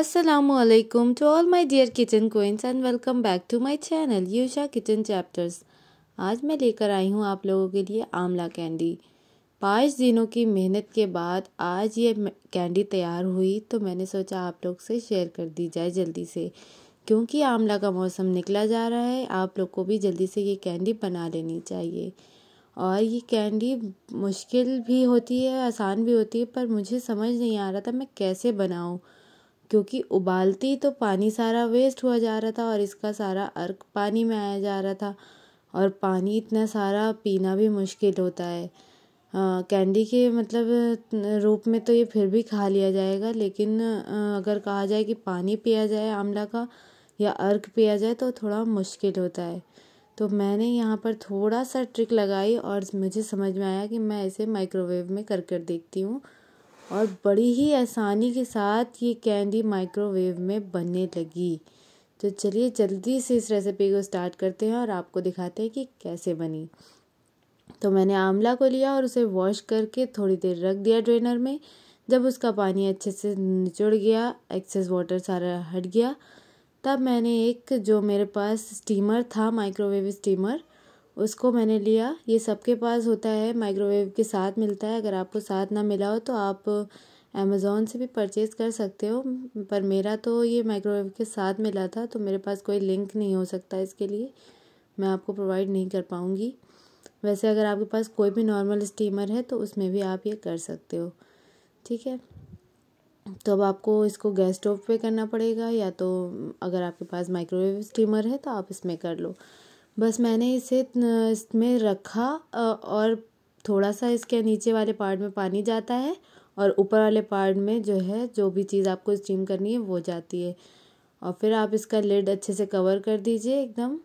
Assalamualaikum to all my dear kitchen queens and welcome back to my channel Yusha Kitchen Chapters. आज मैं लेकर आई हूँ आप लोगों के लिए आंवला कैंडी पाँच दिनों की मेहनत के बाद आज ये कैंडी तैयार हुई तो मैंने सोचा आप लोग से शेयर कर दी जाए जल्दी से क्योंकि आंवला का मौसम निकला जा रहा है आप लोग को भी जल्दी से ये कैंडी बना लेनी चाहिए और ये कैंडी मुश्किल भी होती है आसान भी होती है पर मुझे समझ नहीं आ रहा था मैं कैसे बनाऊँ क्योंकि उबालती तो पानी सारा वेस्ट हुआ जा रहा था और इसका सारा अर्क पानी में आया जा रहा था और पानी इतना सारा पीना भी मुश्किल होता है कैंडी के मतलब रूप में तो ये फिर भी खा लिया जाएगा लेकिन आ, अगर कहा जाए कि पानी पिया जाए आमला का या अर्क पिया जाए तो थोड़ा मुश्किल होता है तो मैंने यहाँ पर थोड़ा सा ट्रिक लगाई और मुझे समझ में आया कि मैं इसे माइक्रोवेव में कर कर देखती हूँ और बड़ी ही आसानी के साथ ये कैंडी माइक्रोवेव में बनने लगी तो चलिए जल्दी से इस रेसिपी को स्टार्ट करते हैं और आपको दिखाते हैं कि कैसे बनी तो मैंने आंवला को लिया और उसे वॉश करके थोड़ी देर रख दिया ड्रेनर में जब उसका पानी अच्छे से निचुड़ गया एक्सेस वाटर सारा हट गया तब मैंने एक जो मेरे पास स्टीमर था माइक्रोवेव स्टीमर उसको मैंने लिया ये सबके पास होता है माइक्रोवेव के साथ मिलता है अगर आपको साथ ना मिला हो तो आप अमेज़ोन से भी परचेज़ कर सकते हो पर मेरा तो ये माइक्रोवेव के साथ मिला था तो मेरे पास कोई लिंक नहीं हो सकता इसके लिए मैं आपको प्रोवाइड नहीं कर पाऊँगी वैसे अगर आपके पास कोई भी नॉर्मल स्टीमर है तो उसमें भी आप ये कर सकते हो ठीक है तो अब आपको इसको गैस स्टोव पे करना पड़ेगा या तो अगर आपके पास माइक्रोवेव स्टीमर है तो आप इसमें कर लो बस मैंने इसे इसमें रखा और थोड़ा सा इसके नीचे वाले पार्ट में पानी जाता है और ऊपर वाले पार्ट में जो है जो भी चीज़ आपको स्टीम करनी है वो जाती है और फिर आप इसका लिड अच्छे से कवर कर दीजिए एकदम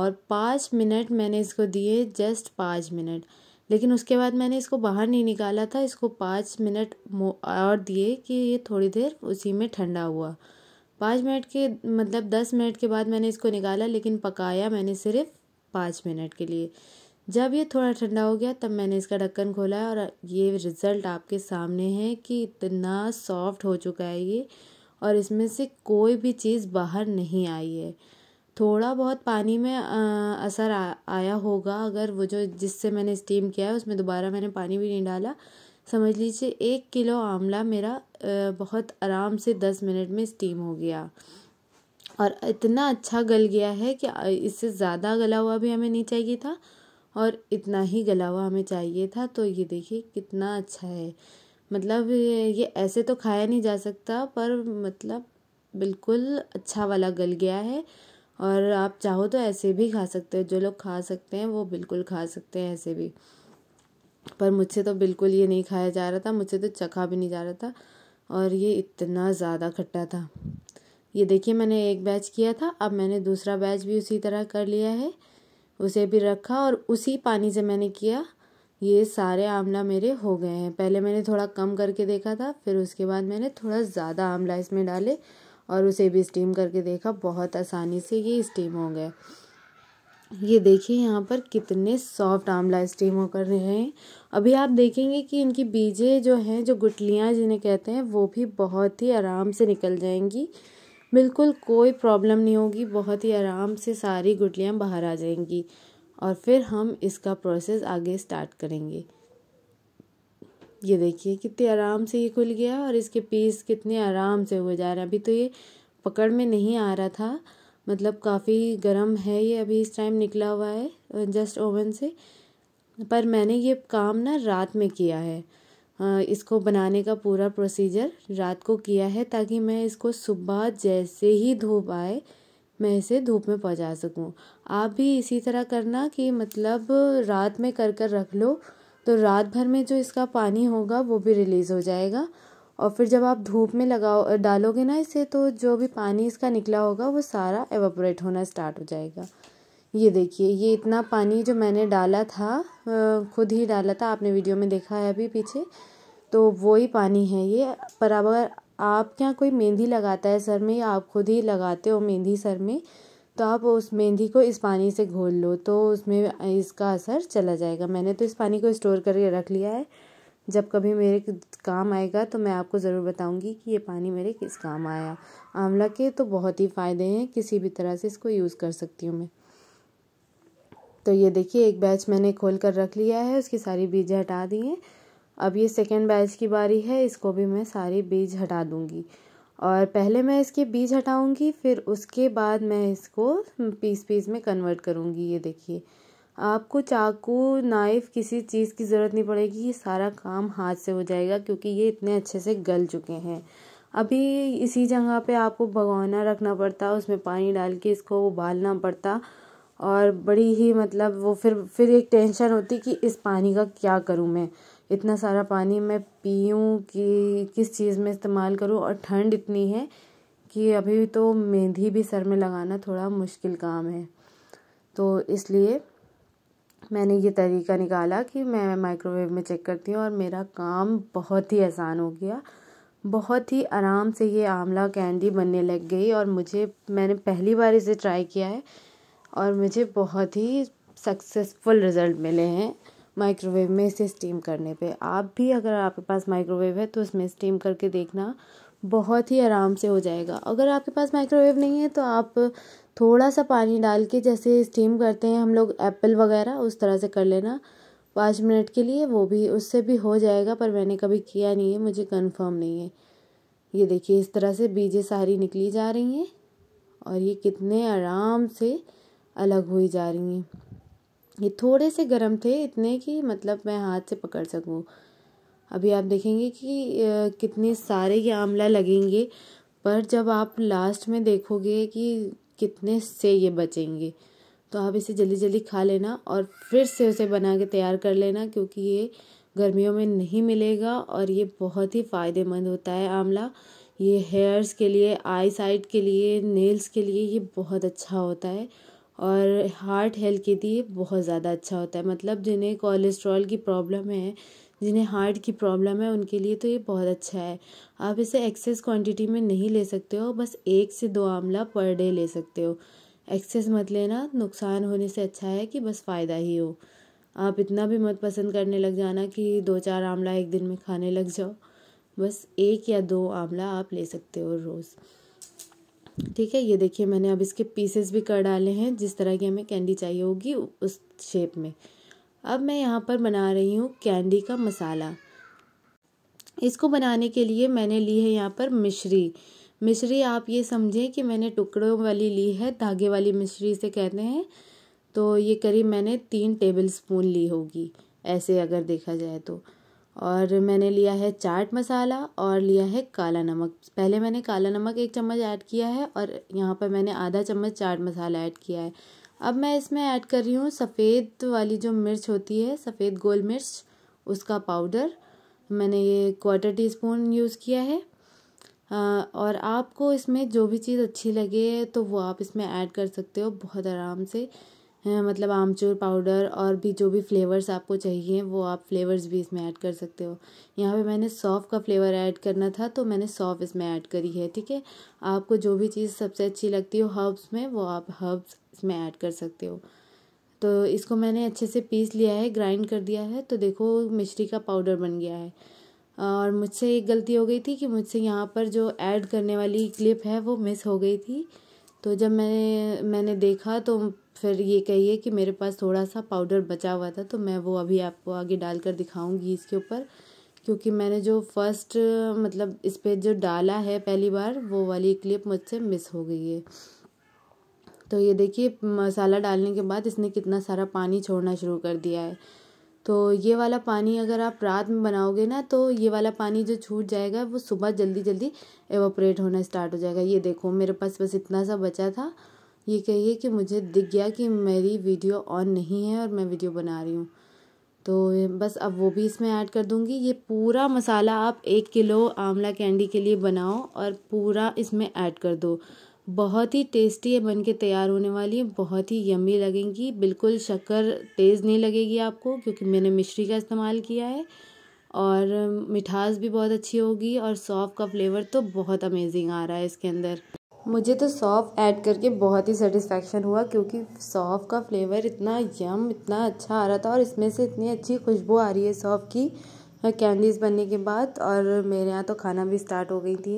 और पाँच मिनट मैंने इसको दिए जस्ट पाँच मिनट लेकिन उसके बाद मैंने इसको बाहर नहीं निकाला था इसको पाँच मिनट और दिए कि ये थोड़ी देर उसी में ठंडा हुआ पाँच मिनट के मतलब दस मिनट के बाद मैंने इसको निकाला लेकिन पकाया मैंने सिर्फ पाँच मिनट के लिए जब ये थोड़ा ठंडा हो गया तब मैंने इसका ढक्कन खोला और ये रिज़ल्ट आपके सामने है कि इतना सॉफ्ट हो चुका है ये और इसमें से कोई भी चीज़ बाहर नहीं आई है थोड़ा बहुत पानी में आ, असर आ, आया होगा अगर वो जो जिससे मैंने स्टीम किया है उसमें दोबारा मैंने पानी भी नहीं डाला समझ लीजिए एक किलो आंवला मेरा बहुत आराम से दस मिनट में स्टीम हो गया और इतना अच्छा गल गया है कि इससे ज़्यादा गला हुआ भी हमें नहीं चाहिए था और इतना ही गला हुआ हमें चाहिए था तो ये देखिए कितना अच्छा है मतलब ये ऐसे तो खाया नहीं जा सकता पर मतलब बिल्कुल अच्छा वाला गल गया है और आप चाहो तो ऐसे भी खा सकते हो जो लोग खा सकते हैं वो बिल्कुल खा सकते हैं ऐसे भी पर मुझसे तो बिल्कुल ये नहीं खाया जा रहा था मुझसे तो चखा भी नहीं जा रहा था और ये इतना ज़्यादा खट्टा था ये देखिए मैंने एक बैच किया था अब मैंने दूसरा बैच भी उसी तरह कर लिया है उसे भी रखा और उसी पानी से मैंने किया ये सारे आंवला मेरे हो गए हैं पहले मैंने थोड़ा कम करके देखा था फिर उसके बाद मैंने थोड़ा ज़्यादा आंवला इसमें डाले और उसे भी स्टीम करके देखा बहुत आसानी से ये स्टीम हो गए ये देखिए यहाँ पर कितने सॉफ्ट आंवला स्टीम होकर रहे हैं अभी आप देखेंगे कि इनकी बीजे जो हैं जो गुटलियाँ जिन्हें कहते हैं वो भी बहुत ही आराम से निकल जाएंगी बिल्कुल कोई प्रॉब्लम नहीं होगी बहुत ही आराम से सारी गुटलियाँ बाहर आ जाएंगी और फिर हम इसका प्रोसेस आगे स्टार्ट करेंगे ये देखिए कितने आराम से ये खुल गया और इसके पीस कितने आराम से हुए जा रहे हैं अभी तो ये पकड़ में नहीं आ रहा था मतलब काफ़ी गर्म है ये अभी इस टाइम निकला हुआ है जस्ट ओवन से पर मैंने ये काम ना रात में किया है इसको बनाने का पूरा प्रोसीजर रात को किया है ताकि मैं इसको सुबह जैसे ही धूप आए मैं इसे धूप में पहुंचा सकूं आप भी इसी तरह करना कि मतलब रात में कर कर रख लो तो रात भर में जो इसका पानी होगा वो भी रिलीज़ हो जाएगा और फिर जब आप धूप में लगाओ डालोगे ना इसे तो जो भी पानी इसका निकला होगा वो सारा एवोपोरेट होना स्टार्ट हो जाएगा ये देखिए ये इतना पानी जो मैंने डाला था खुद ही डाला था आपने वीडियो में देखा है अभी पीछे तो वो ही पानी है ये पर अगर आप क्या कोई मेहंदी लगाता है सर में या आप खुद ही लगाते हो मेहंदी सर में तो आप उस मेहंदी को इस पानी से घोल लो तो उसमें इसका असर चला जाएगा मैंने तो इस पानी को स्टोर करके रख लिया है जब कभी मेरे काम आएगा तो मैं आपको ज़रूर बताऊंगी कि ये पानी मेरे किस काम आया आंवला के तो बहुत ही फ़ायदे हैं किसी भी तरह से इसको यूज़ कर सकती हूँ मैं तो ये देखिए एक बैच मैंने खोल कर रख लिया है उसकी सारी बीज हटा दी हैं अब ये सेकेंड बैच की बारी है इसको भी मैं सारी बीज हटा दूँगी और पहले मैं इसके बीज हटाऊँगी फिर उसके बाद मैं इसको पीस पीस में कन्वर्ट करूँगी ये देखिए आपको चाकू नाइफ़ किसी चीज़ की ज़रूरत नहीं पड़ेगी ये सारा काम हाथ से हो जाएगा क्योंकि ये इतने अच्छे से गल चुके हैं अभी इसी जगह पे आपको भगवाना रखना पड़ता उसमें पानी डाल के इसको उबालना पड़ता और बड़ी ही मतलब वो फिर फिर एक टेंशन होती कि इस पानी का क्या करूँ मैं इतना सारा पानी मैं पीऊँ कि किस चीज़ में इस्तेमाल करूँ और ठंड इतनी है कि अभी तो मेहंदी भी सर में लगाना थोड़ा मुश्किल काम है तो इसलिए मैंने ये तरीका निकाला कि मैं माइक्रोवेव में चेक करती हूँ और मेरा काम बहुत ही आसान हो गया बहुत ही आराम से ये आंवला कैंडी बनने लग गई और मुझे मैंने पहली बार इसे ट्राई किया है और मुझे बहुत ही सक्सेसफुल रिज़ल्ट मिले हैं माइक्रोवेव में इसे स्टीम करने पे आप भी अगर आपके पास माइक्रोवेव है तो उसमें स्टीम करके देखना बहुत ही आराम से हो जाएगा अगर आपके पास माइक्रोवेव नहीं है तो आप थोड़ा सा पानी डाल के जैसे स्टीम करते हैं हम लोग एप्पल वगैरह उस तरह से कर लेना पाँच मिनट के लिए वो भी उससे भी हो जाएगा पर मैंने कभी किया नहीं है मुझे कंफर्म नहीं है ये देखिए इस तरह से बीजें सारी निकली जा रही हैं और ये कितने आराम से अलग हुई जा रही हैं ये थोड़े से गर्म थे इतने कि मतलब मैं हाथ से पकड़ सकूँ अभी आप देखेंगे कि कितने सारे ये आमला लगेंगे पर जब आप लास्ट में देखोगे कि कितने से ये बचेंगे तो आप इसे जल्दी जल्दी खा लेना और फिर से उसे बना के तैयार कर लेना क्योंकि ये गर्मियों में नहीं मिलेगा और ये बहुत ही फ़ायदेमंद होता है आंवला ये हेयर्स के लिए आई साइड के लिए नेल्स के लिए ये बहुत अच्छा होता है और हार्ट हेल्थ के लिए बहुत ज़्यादा अच्छा होता है मतलब जिन्हें कोलेस्ट्रॉल की प्रॉब्लम है जिन्हें हार्ट की प्रॉब्लम है उनके लिए तो ये बहुत अच्छा है आप इसे एक्सेस क्वांटिटी में नहीं ले सकते हो बस एक से दो आमला पर डे ले सकते हो एक्सेस मत लेना नुकसान होने से अच्छा है कि बस फ़ायदा ही हो आप इतना भी मत पसंद करने लग जाना कि दो चार आमला एक दिन में खाने लग जाओ बस एक या दो आंवला आप ले सकते हो रोज़ ठीक है ये देखिए मैंने अब इसके पीसेस भी कर डाले हैं जिस तरह की हमें कैंडी चाहिए होगी उस शेप में अब मैं यहाँ पर बना रही हूँ कैंडी का मसाला इसको बनाने के लिए मैंने ली है यहाँ पर मिश्री मिश्री आप ये समझें कि मैंने टुकड़ों वाली ली है धागे वाली मिश्री से कहते हैं तो ये करीब मैंने तीन टेबल स्पून ली होगी ऐसे अगर देखा जाए तो और मैंने लिया है चाट मसाला और लिया है काला नमक पहले मैंने काला नमक एक चम्मच ऐड किया है और यहाँ पर मैंने आधा चम्मच चाट मसाला ऐड किया है अब मैं इसमें ऐड कर रही हूँ सफ़ेद वाली जो मिर्च होती है सफ़ेद गोल मिर्च उसका पाउडर मैंने ये क्वार्टर टी स्पून यूज़ किया है और आपको इसमें जो भी चीज़ अच्छी लगे तो वो आप इसमें ऐड कर सकते हो बहुत आराम से मतलब आमचूर पाउडर और भी जो भी फ्लेवर्स आपको चाहिए वो आप फ्लेवर्स भी इसमें ऐड कर सकते हो यहाँ पे मैंने सौफ़ का फ्लेवर ऐड करना था तो मैंने सौफ़ इसमें ऐड करी है ठीक है आपको जो भी चीज़ सबसे अच्छी लगती हो हर्ब्स में वो आप हर्ब्स इसमें ऐड कर सकते हो तो इसको मैंने अच्छे से पीस लिया है ग्राइंड कर दिया है तो देखो मिश्री का पाउडर बन गया है और मुझसे एक गलती हो गई थी कि मुझसे यहाँ पर जो ऐड करने वाली क्लिप है वो मिस हो गई थी तो जब मैंने मैंने देखा तो फिर ये कहिए कि मेरे पास थोड़ा सा पाउडर बचा हुआ था तो मैं वो अभी आपको आगे डाल कर दिखाऊँगी इसके ऊपर क्योंकि मैंने जो फर्स्ट मतलब इस पर जो डाला है पहली बार वो वाली क्लिप मुझसे मिस हो गई है तो ये देखिए मसाला डालने के बाद इसने कितना सारा पानी छोड़ना शुरू कर दिया है तो ये वाला पानी अगर आप रात में बनाओगे ना तो ये वाला पानी जो छूट जाएगा वो सुबह जल्दी जल्दी एवोपरेट होना स्टार्ट हो जाएगा ये देखो मेरे पास बस इतना सा बचा था ये कहिए कि मुझे दिख गया कि मेरी वीडियो ऑन नहीं है और मैं वीडियो बना रही हूँ तो बस अब वो भी इसमें ऐड कर दूँगी ये पूरा मसाला आप एक किलो आंवला कैंडी के लिए बनाओ और पूरा इसमें ऐड कर दो बहुत ही टेस्टी है बन के तैयार होने वाली है बहुत ही यम्मी लगेंगी बिल्कुल शक्कर तेज़ नहीं लगेगी आपको क्योंकि मैंने मिश्री का इस्तेमाल किया है और मिठास भी बहुत अच्छी होगी और सौफ़ का फ्लेवर तो बहुत अमेजिंग आ रहा है इसके अंदर मुझे तो सौफ़ ऐड करके बहुत ही सेटिस्फेक्शन हुआ क्योंकि सौफ़ का फ्लेवर इतना यम इतना अच्छा आ रहा था और इसमें से इतनी अच्छी खुशबू आ रही है सौफ़ की कैंडीज़ बनने के बाद और मेरे यहाँ तो खाना भी स्टार्ट हो गई थी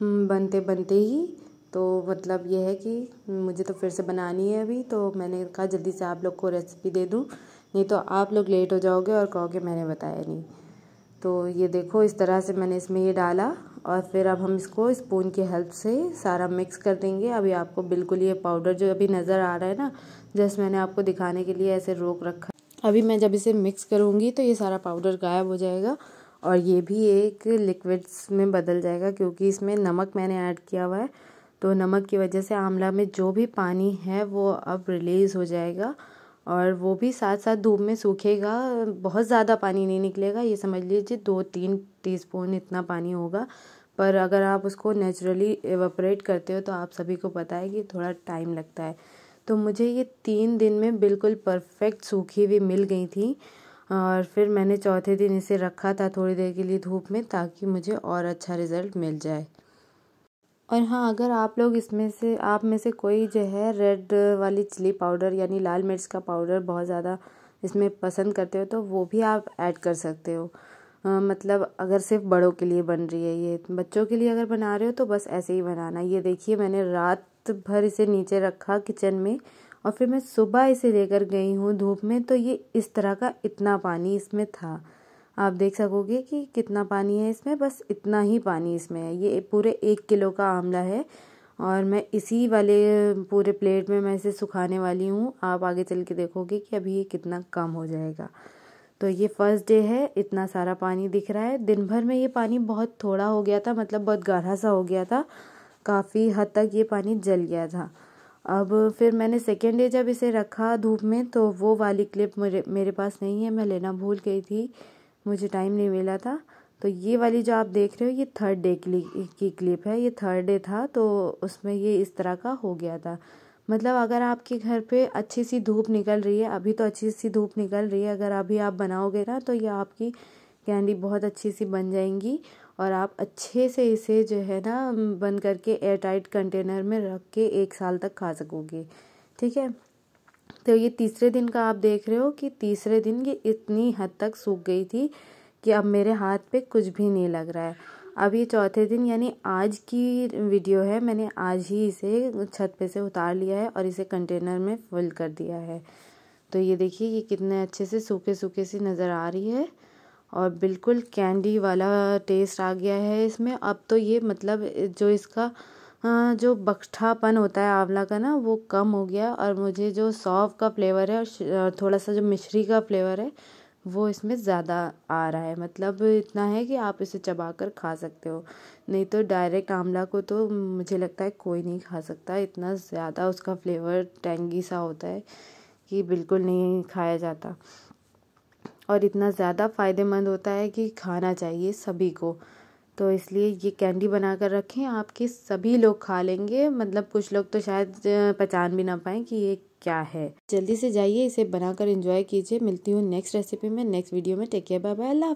हम्म, बनते बनते ही तो मतलब ये है कि मुझे तो फिर से बनानी है अभी तो मैंने कहा जल्दी से आप लोग को रेसिपी दे दूँ नहीं तो आप लोग लेट हो जाओगे और कहोगे मैंने बताया नहीं तो ये देखो इस तरह से मैंने इसमें ये डाला और फिर अब हम इसको स्पून की हेल्प से सारा मिक्स कर देंगे अभी आपको बिल्कुल ये पाउडर जो अभी नज़र आ रहा है ना जस्ट मैंने आपको दिखाने के लिए ऐसे रोक रखा अभी मैं जब इसे मिक्स करूँगी तो ये सारा पाउडर गायब हो जाएगा और ये भी एक लिक्विड्स में बदल जाएगा क्योंकि इसमें नमक मैंने ऐड किया हुआ है तो नमक की वजह से आंवला में जो भी पानी है वो अब रिलीज़ हो जाएगा और वो भी साथ साथ धूप में सूखेगा बहुत ज़्यादा पानी नहीं निकलेगा ये समझ लीजिए दो तीन टीस्पून इतना पानी होगा पर अगर आप उसको नेचुरली एवेपरेट करते हो तो आप सभी को पता है कि थोड़ा टाइम लगता है तो मुझे ये तीन दिन में बिल्कुल परफेक्ट सूखी हुई मिल गई थी और फिर मैंने चौथे दिन इसे रखा था थोड़ी देर के लिए धूप में ताकि मुझे और अच्छा रिज़ल्ट मिल जाए और हाँ अगर आप लोग इसमें से आप में से कोई जो है रेड वाली चिली पाउडर यानी लाल मिर्च का पाउडर बहुत ज़्यादा इसमें पसंद करते हो तो वो भी आप ऐड कर सकते हो आ, मतलब अगर सिर्फ बड़ों के लिए बन रही है ये बच्चों के लिए अगर बना रहे हो तो बस ऐसे ही बनाना ये देखिए मैंने रात भर इसे नीचे रखा किचन में और फिर मैं सुबह इसे लेकर गई हूँ धूप में तो ये इस तरह का इतना पानी इसमें था आप देख सकोगे कि कितना पानी है इसमें बस इतना ही पानी इसमें है ये पूरे एक किलो का आंवला है और मैं इसी वाले पूरे प्लेट में मैं इसे सुखाने वाली हूँ आप आगे चल के देखोगे कि अभी ये कितना कम हो जाएगा तो ये फर्स्ट डे है इतना सारा पानी दिख रहा है दिन भर में ये पानी बहुत थोड़ा हो गया था मतलब बहुत गाढ़ा सा हो गया था काफ़ी हद तक ये पानी जल गया था अब फिर मैंने सेकेंड डे जब इसे रखा धूप में तो वो वाली क्लिप मेरे मेरे पास नहीं है मैं लेना भूल गई थी मुझे टाइम नहीं मिला था तो ये वाली जो आप देख रहे हो ये थर्ड डे की क्लिप है ये थर्ड डे था तो उसमें ये इस तरह का हो गया था मतलब अगर आपके घर पे अच्छी सी धूप निकल रही है अभी तो अच्छी सी धूप निकल रही है अगर अभी आप बनाओगे ना तो ये आपकी कैंडी बहुत अच्छी सी बन जाएंगी और आप अच्छे से इसे जो है ना बंद करके एयर टाइट कंटेनर में रख के एक साल तक खा सकोगे ठीक है तो ये तीसरे दिन का आप देख रहे हो कि तीसरे दिन ये इतनी हद तक सूख गई थी कि अब मेरे हाथ पे कुछ भी नहीं लग रहा है अब ये चौथे दिन यानी आज की वीडियो है मैंने आज ही इसे छत पे से उतार लिया है और इसे कंटेनर में फुल कर दिया है तो ये देखिए ये कितने अच्छे से सूखे सूखे सी नज़र आ रही है और बिल्कुल कैंडी वाला टेस्ट आ गया है इसमें अब तो ये मतलब जो इसका हाँ, जो बक्ठापन होता है आंवला का ना वो कम हो गया और मुझे जो सौफ़ का फ्लेवर है और थोड़ा सा जो मिश्री का फ्लेवर है वो इसमें ज़्यादा आ रहा है मतलब इतना है कि आप इसे चबा कर खा सकते हो नहीं तो डायरेक्ट आंवला को तो मुझे लगता है कोई नहीं खा सकता इतना ज़्यादा उसका फ्लेवर टेंगी सा होता है कि बिल्कुल नहीं खाया जाता और इतना ज़्यादा फ़ायदेमंद होता है कि खाना चाहिए सभी को तो इसलिए ये कैंडी बना कर रखें आपके सभी लोग खा लेंगे मतलब कुछ लोग तो शायद पहचान भी ना पाए कि ये क्या है जल्दी से जाइए इसे बनाकर एंजॉय कीजिए मिलती हूँ नेक्स्ट रेसिपी में नेक्स्ट वीडियो में टेक केयर बाय बाय अल्लाह